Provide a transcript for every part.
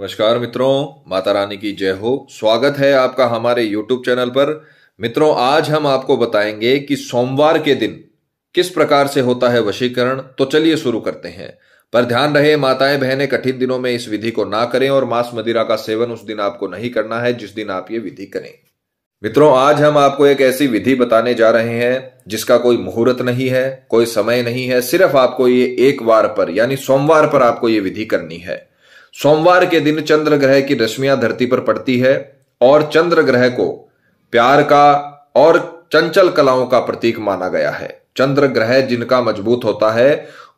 नमस्कार मित्रों माता रानी की जय हो स्वागत है आपका हमारे यूट्यूब चैनल पर मित्रों आज हम आपको बताएंगे कि सोमवार के दिन किस प्रकार से होता है वशीकरण तो चलिए शुरू करते हैं पर ध्यान रहे माताएं बहनें कठिन दिनों में इस विधि को ना करें और मांस मदिरा का सेवन उस दिन आपको नहीं करना है जिस दिन आप ये विधि करें मित्रों आज हम आपको एक ऐसी विधि बताने जा रहे हैं जिसका कोई मुहूर्त नहीं है कोई समय नहीं है सिर्फ आपको ये एक वार पर यानी सोमवार पर आपको ये विधि करनी है सोमवार के दिन चंद्र ग्रह की रश्मियां धरती पर पड़ती है और चंद्र ग्रह को प्यार का और चंचल कलाओं का प्रतीक माना गया है चंद्र ग्रह जिनका मजबूत होता है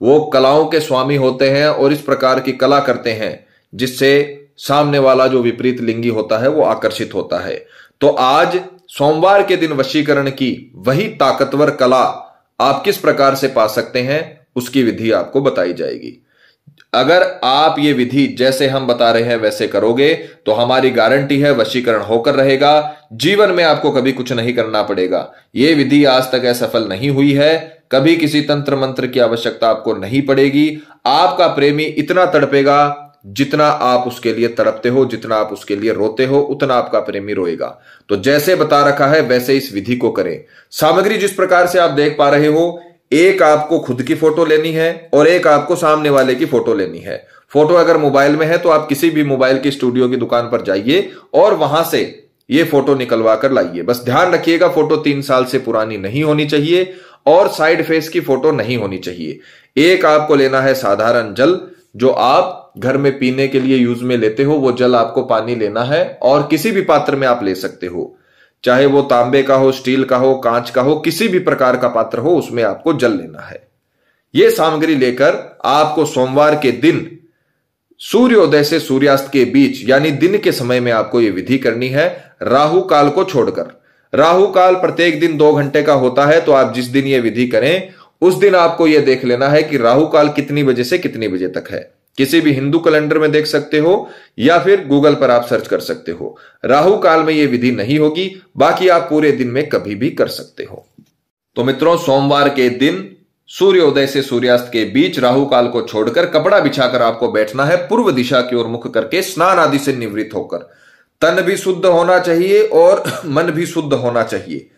वो कलाओं के स्वामी होते हैं और इस प्रकार की कला करते हैं जिससे सामने वाला जो विपरीत लिंगी होता है वो आकर्षित होता है तो आज सोमवार के दिन वशीकरण की वही ताकतवर कला आप किस प्रकार से पा सकते हैं उसकी विधि आपको बताई जाएगी अगर आप ये विधि जैसे हम बता रहे हैं वैसे करोगे तो हमारी गारंटी है वशीकरण होकर रहेगा जीवन में आपको कभी कुछ नहीं करना पड़ेगा ये विधि आज तक असफल नहीं हुई है कभी किसी तंत्र मंत्र की आवश्यकता आपको नहीं पड़ेगी आपका प्रेमी इतना तड़पेगा जितना आप उसके लिए तड़पते हो जितना आप उसके लिए रोते हो उतना आपका प्रेमी रोएगा तो जैसे बता रखा है वैसे इस विधि को करें सामग्री जिस प्रकार से आप देख पा रहे हो एक आपको खुद की फोटो लेनी है और एक आपको सामने वाले की फोटो लेनी है फोटो अगर मोबाइल में है तो आप किसी भी मोबाइल की स्टूडियो की दुकान पर जाइए और वहां से ये फोटो निकलवा कर लाइए बस ध्यान रखिएगा फोटो तीन साल से पुरानी नहीं होनी चाहिए और साइड फेस की फोटो नहीं होनी चाहिए एक आपको लेना है साधारण जल जो आप घर में पीने के लिए यूज में लेते हो वो जल आपको पानी लेना है और किसी भी पात्र में आप ले सकते हो चाहे वो तांबे का हो स्टील का हो कांच का हो किसी भी प्रकार का पात्र हो उसमें आपको जल लेना है यह सामग्री लेकर आपको सोमवार के दिन सूर्योदय से सूर्यास्त के बीच यानी दिन के समय में आपको यह विधि करनी है राहु काल को छोड़कर राहु काल प्रत्येक दिन दो घंटे का होता है तो आप जिस दिन यह विधि करें उस दिन आपको यह देख लेना है कि राहु काल कितनी बजे से कितनी बजे तक है किसी भी हिंदू कैलेंडर में देख सकते हो या फिर गूगल पर आप सर्च कर सकते हो राहु काल में यह विधि नहीं होगी बाकी आप पूरे दिन में कभी भी कर सकते हो तो मित्रों सोमवार के दिन सूर्योदय से सूर्यास्त के बीच राहु काल को छोड़कर कपड़ा बिछाकर आपको बैठना है पूर्व दिशा की ओर मुख करके स्नान आदि से निवृत्त होकर तन भी शुद्ध होना चाहिए और मन भी शुद्ध होना चाहिए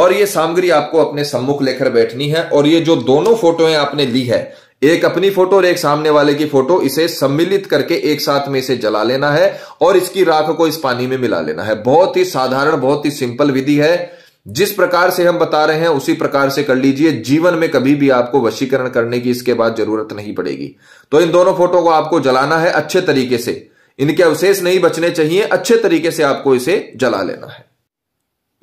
और ये सामग्री आपको अपने सम्मुख लेकर बैठनी है और ये जो दोनों फोटोएं आपने ली है एक अपनी फोटो और एक सामने वाले की फोटो इसे सम्मिलित करके एक साथ में इसे जला लेना है और इसकी राख को इस पानी में मिला लेना है बहुत ही साधारण बहुत ही सिंपल विधि है जिस प्रकार से हम बता रहे हैं उसी प्रकार से कर लीजिए जीवन में कभी भी आपको वशीकरण करने की इसके बाद जरूरत नहीं पड़ेगी तो इन दोनों फोटो को आपको जलाना है अच्छे तरीके से इनके अवशेष नहीं बचने चाहिए अच्छे तरीके से आपको इसे जला लेना है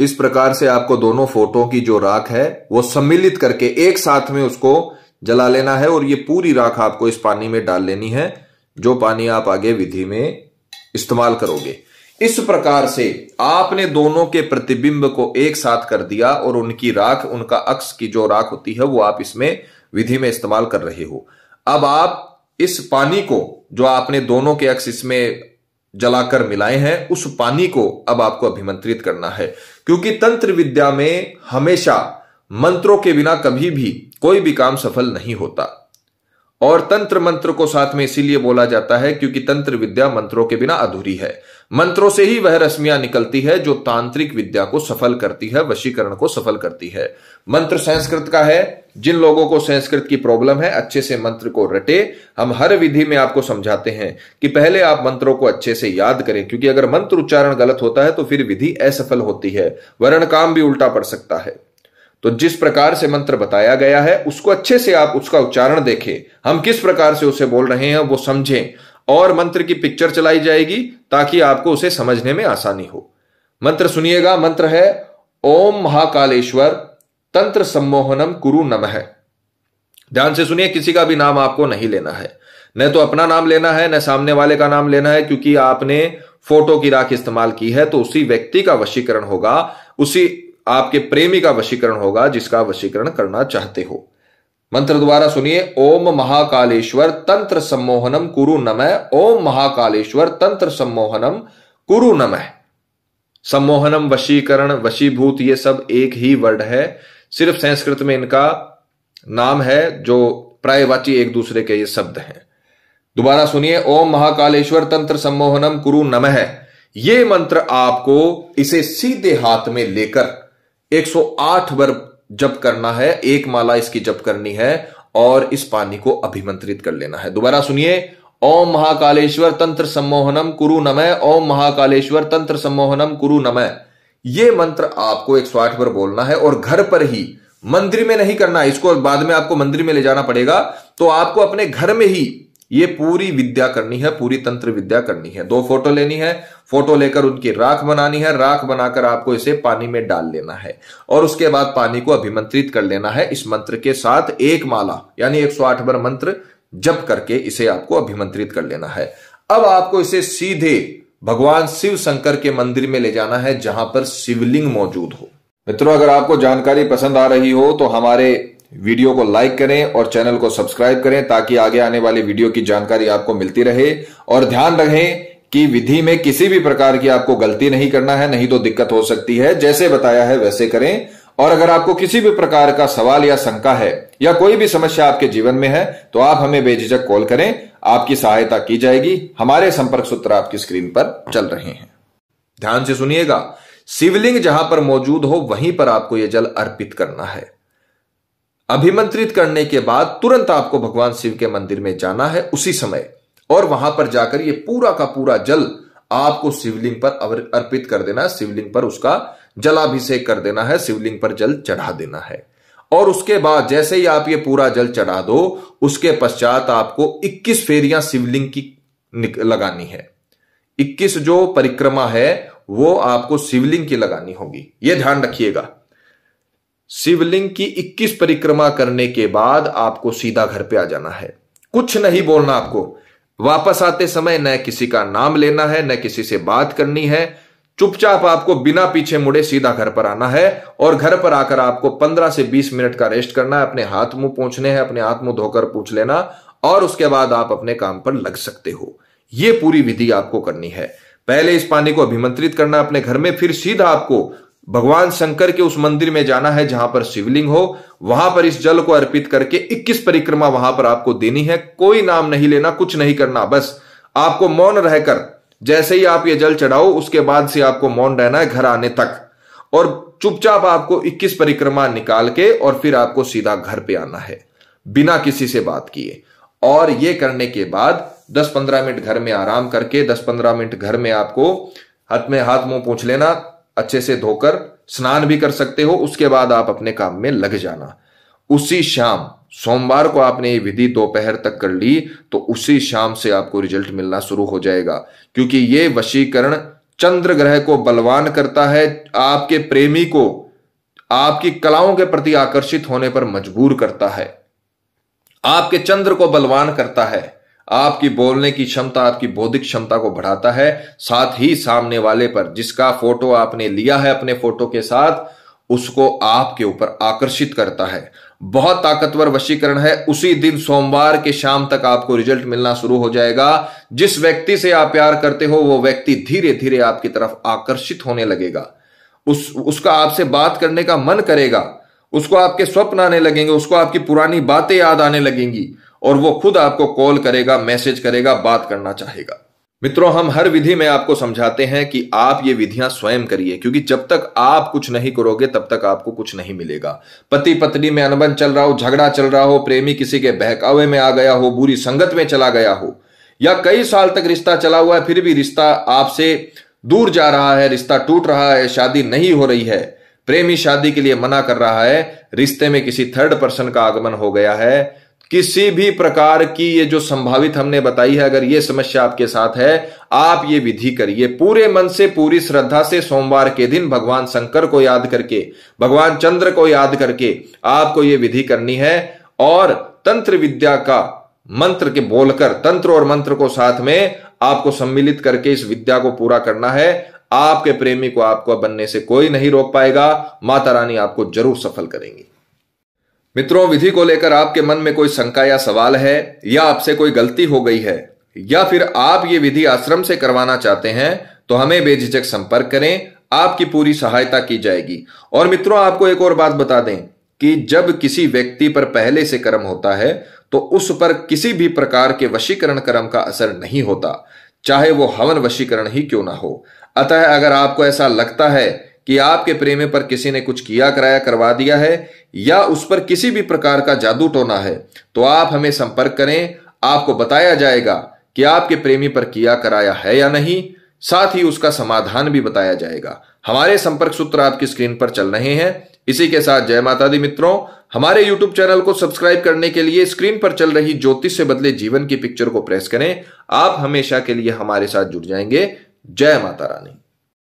इस प्रकार से आपको दोनों फोटो की जो राख है वो सम्मिलित करके एक साथ में उसको जला लेना है और ये पूरी राख आपको इस पानी में डाल लेनी है जो पानी आप आगे विधि में इस्तेमाल करोगे इस प्रकार से आपने दोनों के प्रतिबिंब को एक साथ कर दिया और उनकी राख उनका अक्ष की जो राख होती है वो आप इसमें विधि में इस्तेमाल कर रहे हो अब आप इस पानी को जो आपने दोनों के अक्ष इसमें जलाकर मिलाए हैं उस पानी को अब आपको अभिमंत्रित करना है क्योंकि तंत्र विद्या में हमेशा मंत्रों के बिना कभी भी कोई भी काम सफल नहीं होता और तंत्र मंत्र को साथ में इसीलिए बोला जाता है क्योंकि तंत्र विद्या मंत्रों के बिना अधूरी है मंत्रों से ही वह रश्मियां निकलती है जो तांत्रिक विद्या को सफल करती है वशीकरण को सफल करती है मंत्र संस्कृत का है जिन लोगों को संस्कृत की प्रॉब्लम है अच्छे से मंत्र को रटे हम हर विधि में आपको समझाते हैं कि पहले आप मंत्रों को अच्छे से याद करें क्योंकि अगर मंत्र उच्चारण गलत होता है तो फिर विधि असफल होती है वर्ण काम भी उल्टा पड़ सकता है तो जिस प्रकार से मंत्र बताया गया है उसको अच्छे से आप उसका उच्चारण देखें हम किस प्रकार से उसे बोल रहे हैं वो समझें और मंत्र की पिक्चर चलाई जाएगी ताकि आपको उसे समझने में आसानी हो मंत्र सुनिएगा मंत्र है ओम महाकालेश्वर तंत्र सम्मोहनम कुरु है ध्यान से सुनिए किसी का भी नाम आपको नहीं लेना है न तो अपना नाम लेना है न सामने वाले का नाम लेना है क्योंकि आपने फोटो की राख इस्तेमाल की है तो उसी व्यक्ति का वशीकरण होगा उसी आपके प्रेमी का वशीकरण होगा जिसका वशीकरण करना चाहते हो मंत्र द्वारा सुनिए ओम महाकालेश्वर तंत्र सम्मोहनम कुरु नमः ओम महाकालेश्वर तंत्र सम्मोहनम कुरु नमः सम्मोहनम वशीकरण वशीभूत ये सब एक ही वर्ड है सिर्फ संस्कृत में इनका नाम है जो प्रायवाची एक दूसरे के ये शब्द हैं दोबारा सुनिए ओम महाकालेश्वर तंत्र सम्मोहनम कुरु नमः ये मंत्र आपको इसे सीधे हाथ में लेकर 108 बार जप करना है एक माला इसकी जप करनी है और इस पानी को अभिमंत्रित कर लेना है दोबारा सुनिए ओम महाकालेश्वर तंत्र सम्मोहनम कुरु नमय ओम महाकालेश्वर तंत्र सम्मोहनम कुरु नमय ये मंत्र आपको 108 बार बोलना है और घर पर ही मंदिर में नहीं करना है इसको बाद में आपको मंदिर में ले जाना पड़ेगा तो आपको अपने घर में ही ये पूरी विद्या करनी है पूरी तंत्र विद्या करनी है दो फोटो लेनी है फोटो लेकर उनकी राख बनानी है राख बनाकर आपको इसे पानी में डाल लेना है और उसके बाद पानी को अभिमंत्रित कर लेना है इस मंत्र के साथ एक माला यानी एक सौ आठ बार मंत्र जप करके इसे आपको अभिमंत्रित कर लेना है अब आपको इसे सीधे भगवान शिव शंकर के मंदिर में ले जाना है जहां पर शिवलिंग मौजूद हो मित्रों अगर आपको जानकारी पसंद आ रही हो तो हमारे वीडियो को लाइक करें और चैनल को सब्सक्राइब करें ताकि आगे आने वाली वीडियो की जानकारी आपको मिलती रहे और ध्यान रहे कि विधि में किसी भी प्रकार की आपको गलती नहीं करना है नहीं तो दिक्कत हो सकती है जैसे बताया है वैसे करें और अगर आपको किसी भी प्रकार का सवाल या शंका है या कोई भी समस्या आपके जीवन में है तो आप हमें बेझिझक कॉल करें आपकी सहायता की जाएगी हमारे संपर्क सूत्र आपकी स्क्रीन पर चल रहे हैं ध्यान से सुनिएगा शिवलिंग जहां पर मौजूद हो वहीं पर आपको यह जल अर्पित करना है अभिमंत्रित करने के बाद तुरंत आपको भगवान शिव के मंदिर में जाना है उसी समय और वहां पर जाकर ये पूरा का पूरा जल आपको शिवलिंग पर अर्पित कर देना है शिवलिंग पर उसका जलाभिषेक कर देना है शिवलिंग पर जल चढ़ा देना है और उसके बाद जैसे ही आप ये पूरा जल चढ़ा दो उसके पश्चात आपको 21 फेरियां शिवलिंग की लगानी है 21 जो परिक्रमा है वो आपको शिवलिंग की लगानी होगी ये ध्यान रखिएगा शिवलिंग की 21 परिक्रमा करने के बाद आपको सीधा घर पे आ जाना है कुछ नहीं बोलना आपको वापस आते समय न किसी का नाम लेना है न किसी से बात करनी है चुपचाप आपको बिना पीछे मुड़े सीधा घर पर आना है और घर पर आकर आपको 15 से 20 मिनट का रेस्ट करना है अपने हाथ मुंह पहुंचने हैं अपने हाथ मुंह धोकर पूछ लेना और उसके बाद आप अपने काम पर लग सकते हो यह पूरी विधि आपको करनी है पहले इस पानी को अभिमंत्रित करना अपने घर में फिर सीधा आपको भगवान शंकर के उस मंदिर में जाना है जहां पर शिवलिंग हो वहां पर इस जल को अर्पित करके 21 परिक्रमा वहां पर आपको देनी है कोई नाम नहीं लेना कुछ नहीं करना बस आपको मौन रहकर जैसे ही आप ये जल चढ़ाओ उसके बाद से आपको मौन रहना है घर आने तक और चुपचाप आपको 21 परिक्रमा निकाल के और फिर आपको सीधा घर पे आना है बिना किसी से बात किए और ये करने के बाद 10-15 मिनट घर में आराम करके 10-15 मिनट घर में आपको हाथ में हाथ मुंह पूछ लेना अच्छे से धोकर स्नान भी कर सकते हो उसके बाद आप अपने काम में लग जाना उसी शाम सोमवार को आपने ये विधि दोपहर तक कर ली तो उसी शाम से आपको रिजल्ट मिलना शुरू हो जाएगा क्योंकि ये वशीकरण चंद्र ग्रह को बलवान करता है आपके प्रेमी को आपकी कलाओं के प्रति आकर्षित होने पर मजबूर करता है आपके चंद्र को बलवान करता है आपकी बोलने की क्षमता आपकी बौद्धिक क्षमता को बढ़ाता है साथ ही सामने वाले पर जिसका फोटो आपने लिया है अपने फोटो के साथ उसको आपके ऊपर आकर्षित करता है बहुत ताकतवर वशीकरण है उसी दिन सोमवार के शाम तक आपको रिजल्ट मिलना शुरू हो जाएगा जिस व्यक्ति से आप प्यार करते हो वो व्यक्ति धीरे धीरे आपकी तरफ आकर्षित होने लगेगा उस उसका आपसे बात करने का मन करेगा उसको आपके स्वप्न आने लगेंगे उसको आपकी पुरानी बातें याद आने लगेंगी और वो खुद आपको कॉल करेगा मैसेज करेगा बात करना चाहेगा मित्रों हम हर विधि में आपको समझाते हैं कि आप ये विधियां स्वयं करिए क्योंकि जब तक आप कुछ नहीं करोगे तब तक आपको कुछ नहीं मिलेगा पति पत्नी में अनबन चल रहा हो झगड़ा चल रहा हो प्रेमी किसी के बहकावे में आ गया हो बुरी संगत में चला गया हो या कई साल तक रिश्ता चला हुआ है फिर भी रिश्ता आपसे दूर जा रहा है रिश्ता टूट रहा है शादी नहीं हो रही है प्रेमी शादी के लिए मना कर रहा है रिश्ते में किसी थर्ड पर्सन का आगमन हो गया है किसी भी प्रकार की ये जो संभावित हमने बताई है अगर ये समस्या आपके साथ है आप ये विधि करिए पूरे मन से पूरी श्रद्धा से सोमवार के दिन भगवान शंकर को याद करके भगवान चंद्र को याद करके आपको ये विधि करनी है और तंत्र विद्या का मंत्र के बोलकर तंत्र और मंत्र को साथ में आपको सम्मिलित करके इस विद्या को पूरा करना है आपके प्रेमी को आपको बनने से कोई नहीं रोक पाएगा माता रानी आपको जरूर सफल करेंगी मित्रों विधि को लेकर आपके मन में कोई शंका या सवाल है या आपसे कोई गलती हो गई है या फिर आप ये विधि आश्रम से करवाना चाहते हैं तो हमें बेझिझक संपर्क करें आपकी पूरी सहायता की जाएगी और मित्रों आपको एक और बात बता दें कि जब किसी व्यक्ति पर पहले से कर्म होता है तो उस पर किसी भी प्रकार के वशीकरण कर्म का असर नहीं होता चाहे वो हवन वशीकरण ही क्यों ना हो अतः अगर आपको ऐसा लगता है कि आपके प्रेमी पर किसी ने कुछ किया कराया करवा दिया है या उस पर किसी भी प्रकार का जादू टोना है तो आप हमें संपर्क करें आपको बताया जाएगा कि आपके प्रेमी पर किया कराया है या नहीं साथ ही उसका समाधान भी बताया जाएगा हमारे संपर्क सूत्र आपकी स्क्रीन पर चल रहे हैं इसी के साथ जय माता दी मित्रों हमारे YouTube चैनल को सब्सक्राइब करने के लिए स्क्रीन पर चल रही ज्योतिष से बदले जीवन की पिक्चर को प्रेस करें आप हमेशा के लिए हमारे साथ जुड़ जाएंगे जय माता रानी